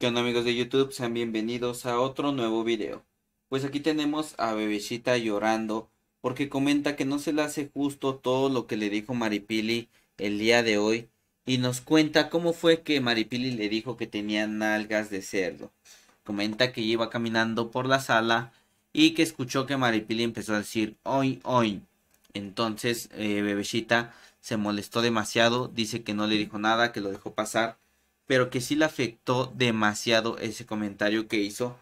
¿Qué onda amigos de YouTube? Sean bienvenidos a otro nuevo video. Pues aquí tenemos a Bebecita llorando porque comenta que no se le hace justo todo lo que le dijo Maripili el día de hoy y nos cuenta cómo fue que Maripili le dijo que tenía nalgas de cerdo. Comenta que iba caminando por la sala y que escuchó que Maripili empezó a decir hoy hoy. Entonces eh, se molestó demasiado, dice que no le dijo nada, que lo dejó pasar pero que sí le afectó demasiado ese comentario que hizo,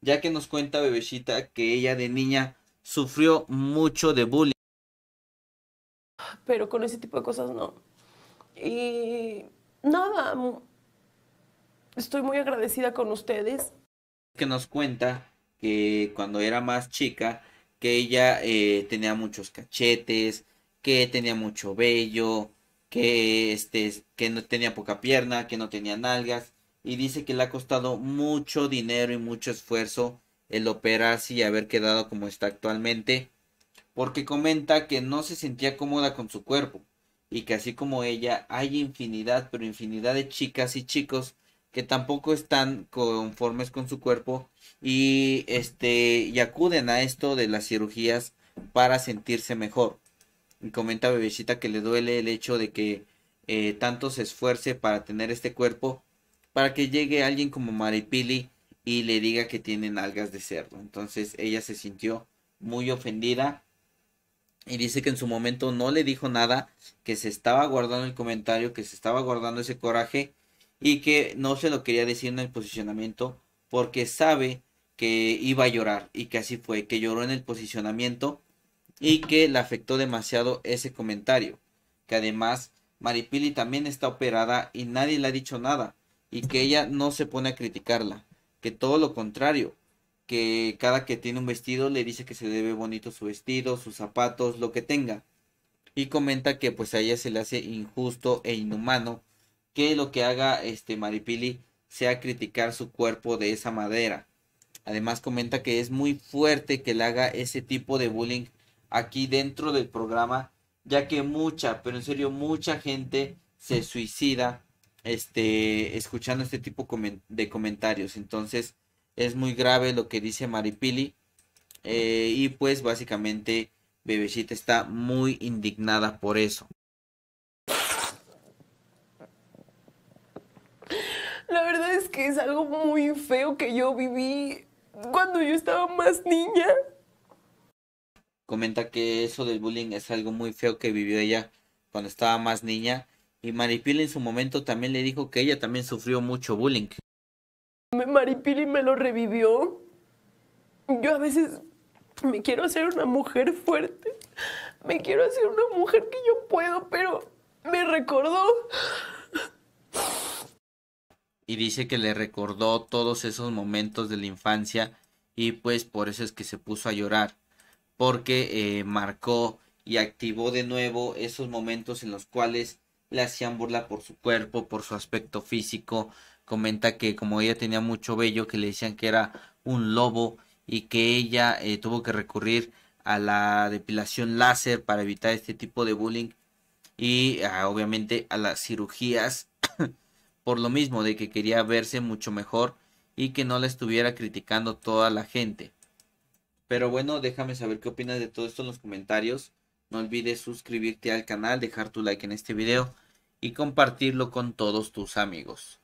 ya que nos cuenta Bebecita que ella de niña sufrió mucho de bullying. Pero con ese tipo de cosas no. Y nada, estoy muy agradecida con ustedes. Que nos cuenta que cuando era más chica, que ella eh, tenía muchos cachetes, que tenía mucho vello, que, este, que no tenía poca pierna, que no tenía nalgas, y dice que le ha costado mucho dinero y mucho esfuerzo el operarse y haber quedado como está actualmente, porque comenta que no se sentía cómoda con su cuerpo, y que así como ella hay infinidad, pero infinidad de chicas y chicos que tampoco están conformes con su cuerpo y este y acuden a esto de las cirugías para sentirse mejor comenta Bebecita que le duele el hecho de que eh, tanto se esfuerce para tener este cuerpo, para que llegue alguien como Maripili y le diga que tienen algas de cerdo. Entonces ella se sintió muy ofendida y dice que en su momento no le dijo nada, que se estaba guardando el comentario, que se estaba guardando ese coraje y que no se lo quería decir en el posicionamiento porque sabe que iba a llorar y que así fue, que lloró en el posicionamiento y que le afectó demasiado ese comentario. Que además Maripili también está operada y nadie le ha dicho nada y que ella no se pone a criticarla, que todo lo contrario, que cada que tiene un vestido le dice que se debe bonito su vestido, sus zapatos, lo que tenga. Y comenta que pues a ella se le hace injusto e inhumano que lo que haga este Maripili sea criticar su cuerpo de esa madera. Además comenta que es muy fuerte que le haga ese tipo de bullying aquí dentro del programa, ya que mucha, pero en serio, mucha gente se suicida este, escuchando este tipo de comentarios. Entonces, es muy grave lo que dice Maripili. Eh, y pues básicamente Bebecita está muy indignada por eso. La verdad es que es algo muy feo que yo viví cuando yo estaba más niña comenta que eso del bullying es algo muy feo que vivió ella cuando estaba más niña. Y Maripili en su momento también le dijo que ella también sufrió mucho bullying. Maripili me lo revivió. Yo a veces me quiero hacer una mujer fuerte. Me quiero hacer una mujer que yo puedo, pero me recordó. Y dice que le recordó todos esos momentos de la infancia y pues por eso es que se puso a llorar porque eh, marcó y activó de nuevo esos momentos en los cuales le hacían burla por su cuerpo, por su aspecto físico. Comenta que como ella tenía mucho vello, que le decían que era un lobo y que ella eh, tuvo que recurrir a la depilación láser para evitar este tipo de bullying y ah, obviamente a las cirugías por lo mismo de que quería verse mucho mejor y que no la estuviera criticando toda la gente. Pero bueno, déjame saber qué opinas de todo esto en los comentarios. No olvides suscribirte al canal, dejar tu like en este video y compartirlo con todos tus amigos.